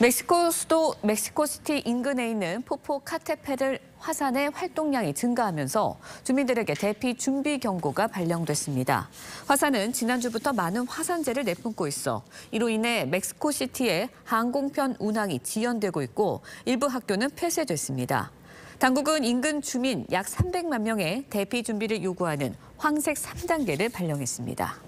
멕시코 수도 멕시코시티 인근에 있는 포포 카테페를 화산의 활동량이 증가하면서 주민들에게 대피 준비 경고가 발령됐습니다. 화산은 지난주부터 많은 화산재를 내뿜고 있어 이로 인해 멕시코시티의 항공편 운항이 지연되고 있고 일부 학교는 폐쇄됐습니다. 당국은 인근 주민 약 300만 명의 대피 준비를 요구하는 황색 3단계를 발령했습니다.